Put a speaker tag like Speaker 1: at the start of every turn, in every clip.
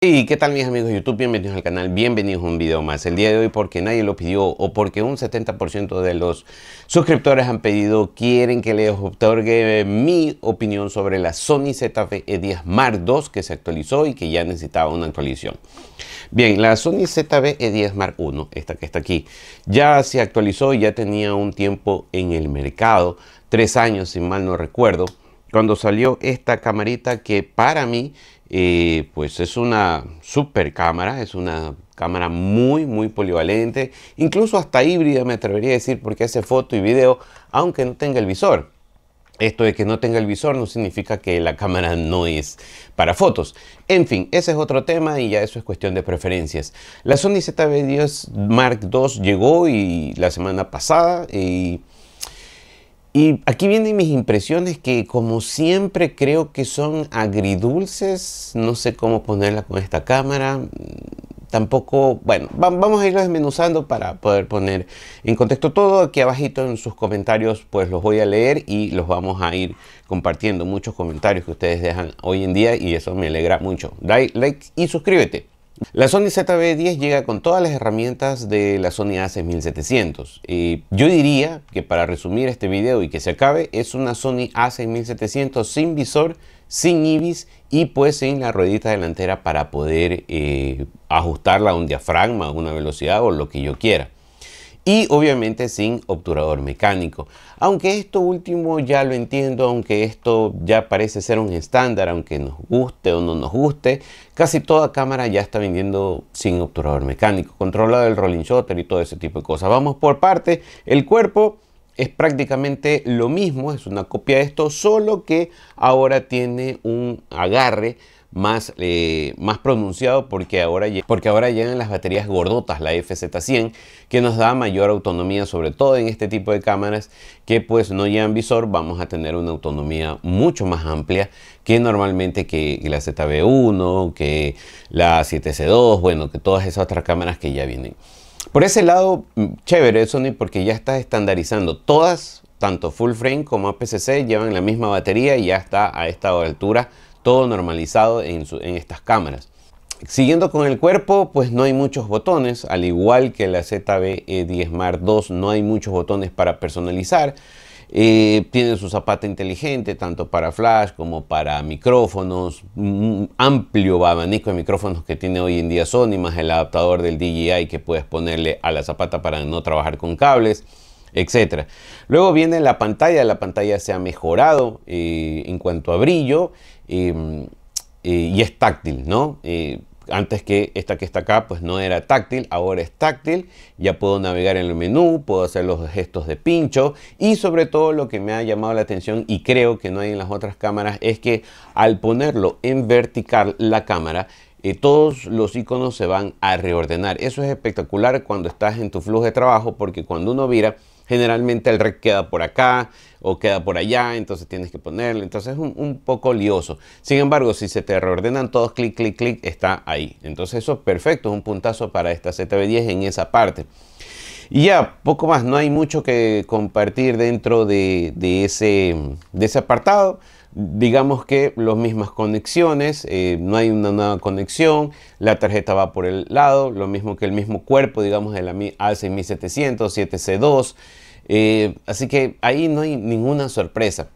Speaker 1: Y qué tal mis amigos de YouTube, bienvenidos al canal, bienvenidos a un video más. El día de hoy porque nadie lo pidió o porque un 70% de los suscriptores han pedido, quieren que les otorgue mi opinión sobre la Sony ZV-E10 Mark II que se actualizó y que ya necesitaba una actualización. Bien, la Sony ZV-E10 Mark I, esta que está aquí, ya se actualizó y ya tenía un tiempo en el mercado, tres años si mal no recuerdo, cuando salió esta camarita que para mí pues es una super cámara, es una cámara muy, muy polivalente, incluso hasta híbrida me atrevería a decir porque hace foto y video, aunque no tenga el visor. Esto de que no tenga el visor no significa que la cámara no es para fotos. En fin, ese es otro tema y ya eso es cuestión de preferencias. La Sony ZV-10 Mark II llegó y la semana pasada y y aquí vienen mis impresiones que como siempre creo que son agridulces, no sé cómo ponerla con esta cámara, tampoco, bueno, vamos a irlo desmenuzando para poder poner en contexto todo, aquí abajito en sus comentarios pues los voy a leer y los vamos a ir compartiendo, muchos comentarios que ustedes dejan hoy en día y eso me alegra mucho. Dale like y suscríbete. La Sony ZV-10 llega con todas las herramientas de la Sony A6700. yo diría que para resumir este video y que se acabe, es una Sony A6700 sin visor, sin ibis y pues sin la ruedita delantera para poder eh, ajustarla a un diafragma, a una velocidad o lo que yo quiera y obviamente sin obturador mecánico. Aunque esto último ya lo entiendo, aunque esto ya parece ser un estándar, aunque nos guste o no nos guste, casi toda cámara ya está vendiendo sin obturador mecánico, controlado el rolling shutter y todo ese tipo de cosas. Vamos por parte, el cuerpo es prácticamente lo mismo, es una copia de esto, solo que ahora tiene un agarre más, eh, más pronunciado porque ahora, porque ahora llegan las baterías gordotas, la FZ100, que nos da mayor autonomía, sobre todo en este tipo de cámaras que pues no llevan visor, vamos a tener una autonomía mucho más amplia que normalmente que la ZB1, que la 7C2, bueno, que todas esas otras cámaras que ya vienen. Por ese lado, mm, chévere Sony porque ya está estandarizando todas, tanto full frame como APS-C llevan la misma batería y ya está a esta altura todo normalizado en, estas cámaras. Siguiendo con el cuerpo, pues no hay muchos botones, al igual que la ZB-10 e Mark II no hay muchos botones para personalizar. Eh, tiene su zapata inteligente tanto para flash como para micrófonos, un mm, amplio abanico de micrófonos que tiene hoy en día Sony, más el adaptador del DJI que puedes ponerle a la zapata para no trabajar con cables, etcétera Luego viene la pantalla, la pantalla se ha mejorado eh, en cuanto a brillo Em, eh, y es táctil, ¿no? Eh, antes que esta que está acá, pues no era táctil, ahora es táctil, ya puedo navegar en el menú, puedo hacer los gestos de pincho y sobre todo lo que me ha llamado la atención y creo que no hay en las otras cámaras es que al ponerlo en vertical la cámara, eh, todos los iconos se van a reordenar. Eso es espectacular cuando estás en tu flujo de trabajo porque cuando uno vira, generalmente el rec queda por acá o queda por allá, entonces tienes que ponerle, entonces es un, poco lioso. Sin embargo, si se te reordenan todos, clic, clic, clic, está ahí. Entonces eso perfecto, es un puntazo para esta ZB10 en esa parte. Y ya, poco más, no hay mucho que compartir dentro de, ese, de ese apartado digamos que las mismas conexiones, eh, no hay una nueva conexión, la tarjeta va por el lado, lo mismo que el mismo cuerpo, digamos, de la A6700, 7C2, eh, así que ahí no hay ninguna sorpresa.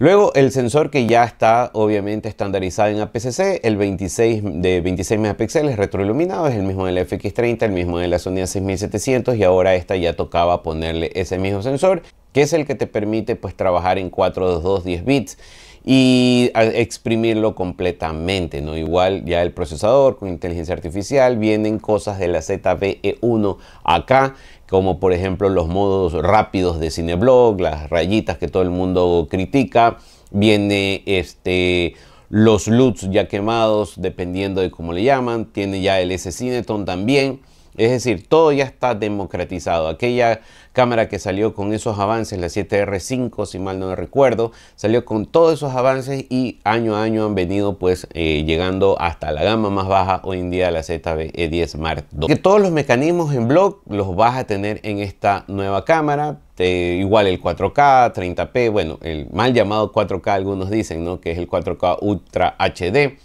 Speaker 1: Luego el sensor que ya está obviamente estandarizado en APCC, el 26 de 26 megapíxeles retroiluminado, es el mismo del FX30, el mismo de la Sony 6700 y ahora esta ya tocaba ponerle ese mismo sensor que es el que te permite pues trabajar en 4, 2, 10 bits y exprimirlo completamente, ¿no? Igual ya el procesador con inteligencia artificial vienen cosas de la ZBE1 acá, como por ejemplo los modos rápidos de Cineblog, las rayitas que todo el mundo critica, viene este los LUTs ya quemados, dependiendo de cómo le llaman, tiene ya el S-Cineton también, es decir, todo ya está democratizado. Aquella cámara que salió con esos avances, la 7R5, si mal no recuerdo, salió con todos esos avances y año a año han venido pues eh, llegando hasta la gama más baja hoy en día la ZV-E10 Mark II. Que todos los mecanismos en blog los vas a tener en esta nueva cámara. Eh, igual el 4K, 30p, bueno, el mal llamado 4K algunos dicen, ¿no? Que es el 4K Ultra HD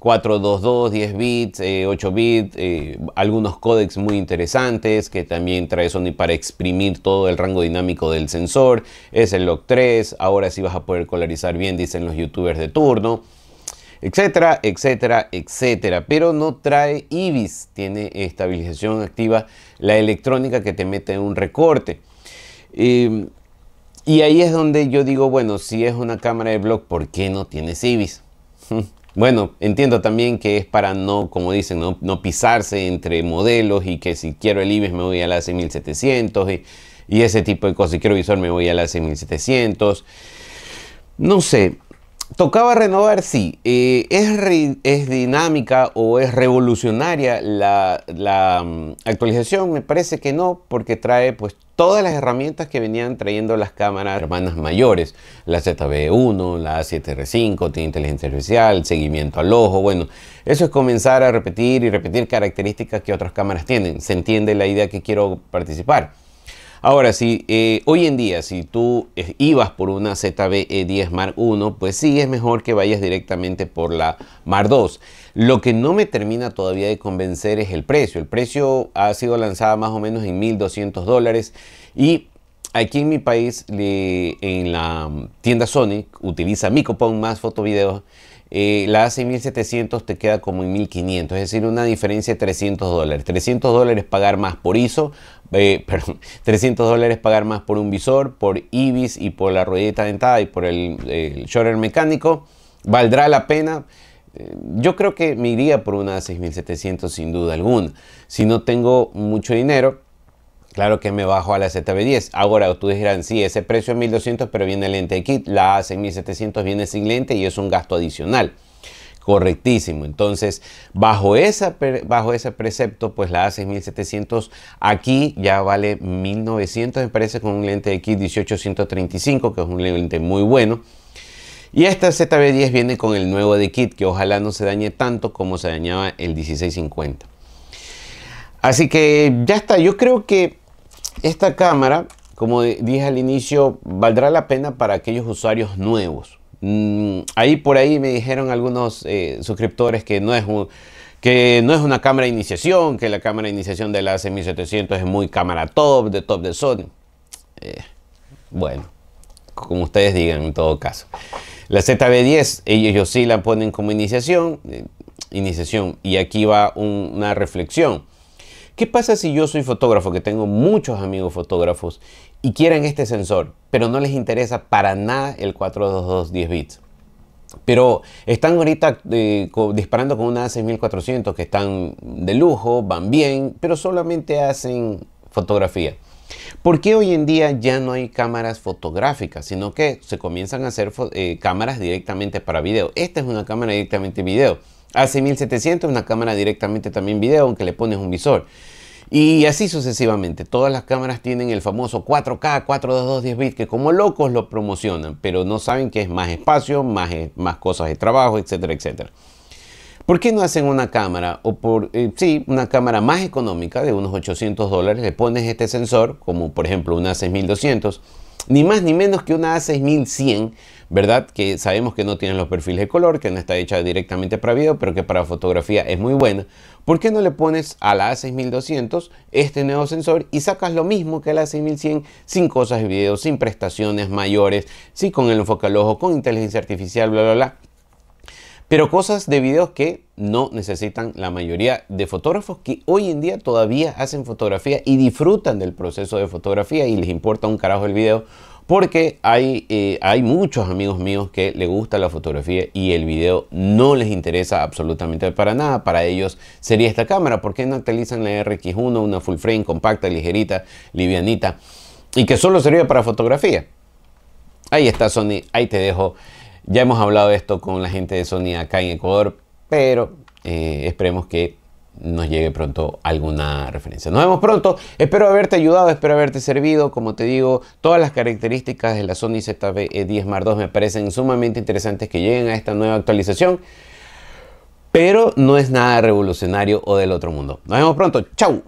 Speaker 1: 422, 10 bits, 8 eh, bits, eh, algunos códecs muy interesantes que también trae Sony para exprimir todo el rango dinámico del sensor. Es el Log 3, ahora sí vas a poder colorizar bien, dicen los youtubers de turno, etcétera, etcétera, etcétera. Pero no trae IBIS, tiene estabilización activa, la electrónica que te mete un recorte. Em, y ahí es donde yo digo, bueno, si es una cámara de blog, ¿por qué no tienes IBIS? Bueno, entiendo también que es para no, como dicen, no, pisarse entre modelos y que si quiero el IBEX me voy a la 6700 y, y ese tipo de cosas. Si quiero visor me voy a la C1700, No sé, Tocaba renovar, sí. Eh, es, es, dinámica o es revolucionaria la, mm, actualización? Me parece que no, porque trae pues todas las herramientas que venían trayendo las cámaras hermanas mayores. La ZB1, la A7R5, tiene inteligencia artificial, seguimiento al ojo. Bueno, eso es comenzar a repetir y repetir características que otras cámaras tienen. Se entiende la idea que quiero participar. Ahora, sí, eh, hoy en día, si tú eh, ibas por una ZBE10 Mark I, pues sí es mejor que vayas directamente por la Mark 2. Lo que no me termina todavía de convencer es el precio. El precio ha sido lanzada más o menos en 1.200 dólares y aquí en mi país, en la tienda Sony, utiliza mi cupón más fotovideos, eh, la A6700 te queda como en 1500, es decir, una diferencia de 300 dólares. 300 dólares pagar más por ISO, eh, perdón, 300 dólares pagar más por un visor, por IBIS y por la ruedita dentada y por el, el mecánico. ¿Valdrá la pena? Eh, yo creo que me iría por una 6700 sin duda alguna. Si no tengo mucho dinero, Claro que me bajo a la ZB10. Ahora ustedes dirán, sí, ese precio es 1200, pero viene lente de kit. La A6700 viene sin lente y es un gasto adicional. Correctísimo. Entonces, bajo, esa, bajo ese precepto, pues la A6700 aquí ya vale 1900, me parece, con un lente de kit 1835, que es un lente muy bueno. Y esta ZB10 viene con el nuevo de kit, que ojalá no se dañe tanto como se dañaba el 1650. Así que ya está, yo creo que esta cámara, como dije al inicio, valdrá la pena para aquellos usuarios nuevos. Mm, ahí por ahí me dijeron algunos eh, suscriptores que no es que no es una cámara de iniciación, que la cámara de iniciación de la AC1700 es muy cámara top, de top de Sony. Eh, bueno, como ustedes digan en todo caso. La ZB10, ellos sí la ponen como iniciación, eh, iniciación. Y aquí va una reflexión. ¿Qué pasa si yo soy fotógrafo, que tengo muchos amigos fotógrafos y quieren este sensor, pero no les interesa para nada el 422 10 bits? Pero están ahorita eh, disparando con una 6400 que están de lujo, van bien, pero solamente hacen fotografía. ¿Por qué hoy en día ya no hay cámaras fotográficas, sino que se comienzan a hacer eh, cámaras directamente para video? Esta es una cámara directamente video. AC1700 una cámara directamente también video, aunque le pones un visor. Y así sucesivamente. Todas las cámaras tienen el famoso 4K, 422 10 bits, que como locos lo promocionan, pero no saben que es más espacio, más, eh, más cosas de trabajo, etcétera, etcétera. ¿Por qué no hacen una cámara? O por, eh, sí, una cámara más económica de unos 800 dólares. Le pones este sensor, como por ejemplo una 6200 ni más ni menos que una A6100, ¿verdad? Que sabemos que no tiene los perfiles de color, que no está hecha directamente para video, pero que para fotografía es muy buena. ¿Por qué no le pones a la A6200 este nuevo sensor y sacas lo mismo que la A6100 sin cosas de video, sin prestaciones mayores, sí con el enfoque al ojo, con inteligencia artificial, bla, bla, bla? Pero cosas de videos que no necesitan la mayoría de fotógrafos que hoy en día todavía hacen fotografía y disfrutan del proceso de fotografía y les importa un carajo el video porque hay, eh, hay muchos amigos míos que les gusta la fotografía y el video no les interesa absolutamente para nada. Para ellos sería esta cámara. ¿Por qué no utilizan la RX1, una full frame compacta, ligerita, livianita y que solo sirve para fotografía? Ahí está Sony, ahí te dejo ya hemos hablado de esto con la gente de Sony acá en Ecuador, pero eh, esperemos que nos llegue pronto alguna referencia. Nos vemos pronto. Espero haberte ayudado, espero haberte servido. Como te digo, todas las características de la Sony ZV-10 e Mark 2 me parecen sumamente interesantes que lleguen a esta nueva actualización. Pero no es nada revolucionario o del otro mundo. Nos vemos pronto. Chau.